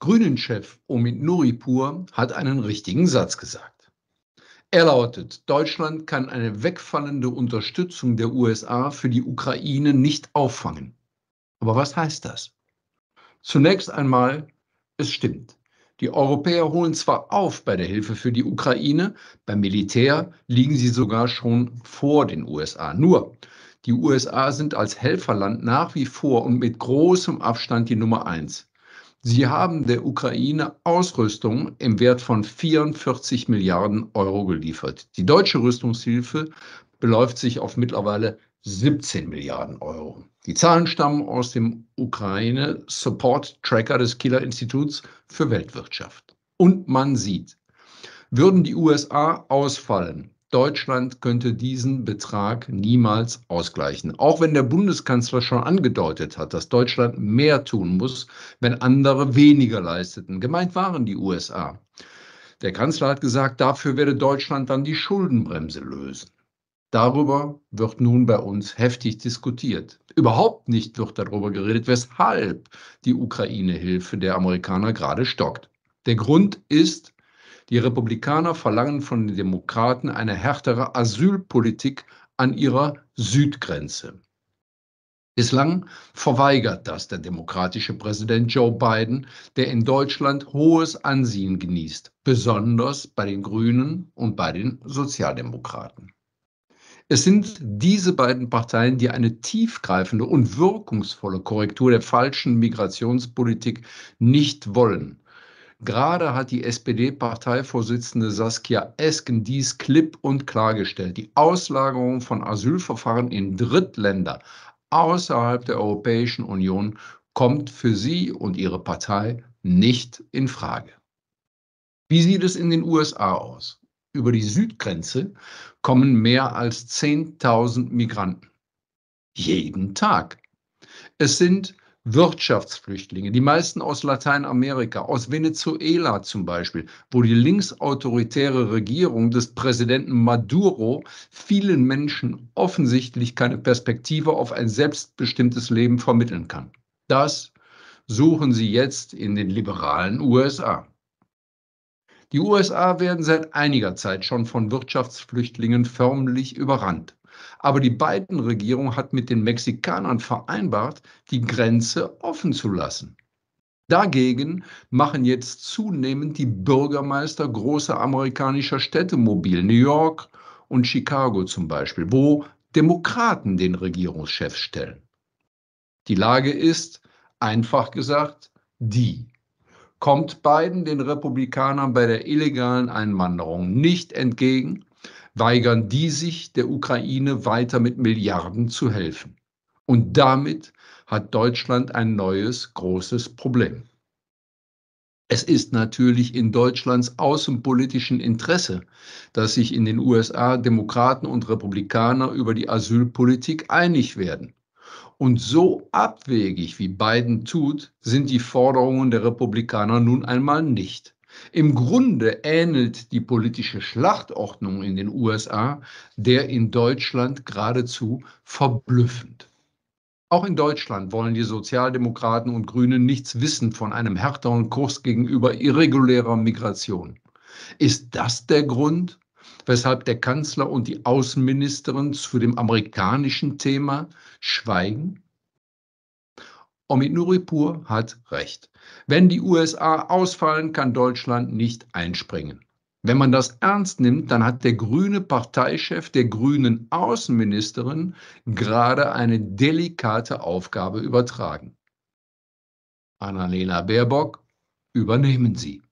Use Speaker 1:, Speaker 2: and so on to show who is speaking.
Speaker 1: Grünen-Chef Omid Nuripur hat einen richtigen Satz gesagt. Er lautet, Deutschland kann eine wegfallende Unterstützung der USA für die Ukraine nicht auffangen. Aber was heißt das? Zunächst einmal, es stimmt. Die Europäer holen zwar auf bei der Hilfe für die Ukraine, beim Militär liegen sie sogar schon vor den USA. Nur, die USA sind als Helferland nach wie vor und mit großem Abstand die Nummer eins. Sie haben der Ukraine Ausrüstung im Wert von 44 Milliarden Euro geliefert. Die deutsche Rüstungshilfe beläuft sich auf mittlerweile 17 Milliarden Euro. Die Zahlen stammen aus dem Ukraine Support Tracker des Killer Instituts für Weltwirtschaft. Und man sieht, würden die USA ausfallen, Deutschland könnte diesen Betrag niemals ausgleichen. Auch wenn der Bundeskanzler schon angedeutet hat, dass Deutschland mehr tun muss, wenn andere weniger leisteten. Gemeint waren die USA. Der Kanzler hat gesagt, dafür werde Deutschland dann die Schuldenbremse lösen. Darüber wird nun bei uns heftig diskutiert. Überhaupt nicht wird darüber geredet, weshalb die Ukraine-Hilfe der Amerikaner gerade stockt. Der Grund ist die Republikaner verlangen von den Demokraten eine härtere Asylpolitik an ihrer Südgrenze. Bislang verweigert das der demokratische Präsident Joe Biden, der in Deutschland hohes Ansehen genießt, besonders bei den Grünen und bei den Sozialdemokraten. Es sind diese beiden Parteien, die eine tiefgreifende und wirkungsvolle Korrektur der falschen Migrationspolitik nicht wollen Gerade hat die SPD-Parteivorsitzende Saskia Esken dies klipp und klargestellt. Die Auslagerung von Asylverfahren in Drittländer außerhalb der Europäischen Union kommt für sie und ihre Partei nicht in Frage. Wie sieht es in den USA aus? Über die Südgrenze kommen mehr als 10.000 Migranten. Jeden Tag. Es sind Wirtschaftsflüchtlinge, die meisten aus Lateinamerika, aus Venezuela zum Beispiel, wo die linksautoritäre Regierung des Präsidenten Maduro vielen Menschen offensichtlich keine Perspektive auf ein selbstbestimmtes Leben vermitteln kann. Das suchen sie jetzt in den liberalen USA. Die USA werden seit einiger Zeit schon von Wirtschaftsflüchtlingen förmlich überrannt. Aber die beiden Regierung hat mit den Mexikanern vereinbart, die Grenze offen zu lassen. Dagegen machen jetzt zunehmend die Bürgermeister großer amerikanischer Städte mobil, New York und Chicago zum Beispiel, wo Demokraten den Regierungschef stellen. Die Lage ist, einfach gesagt, die. Kommt Biden den Republikanern bei der illegalen Einwanderung nicht entgegen, weigern die sich, der Ukraine weiter mit Milliarden zu helfen. Und damit hat Deutschland ein neues großes Problem. Es ist natürlich in Deutschlands außenpolitischen Interesse, dass sich in den USA Demokraten und Republikaner über die Asylpolitik einig werden. Und so abwegig wie Biden tut, sind die Forderungen der Republikaner nun einmal nicht. Im Grunde ähnelt die politische Schlachtordnung in den USA der in Deutschland geradezu verblüffend. Auch in Deutschland wollen die Sozialdemokraten und Grünen nichts wissen von einem härteren Kurs gegenüber irregulärer Migration. Ist das der Grund, weshalb der Kanzler und die Außenministerin zu dem amerikanischen Thema schweigen? Omid Nuripur hat recht. Wenn die USA ausfallen, kann Deutschland nicht einspringen. Wenn man das ernst nimmt, dann hat der grüne Parteichef der grünen Außenministerin gerade eine delikate Aufgabe übertragen. Annalena Baerbock, übernehmen Sie.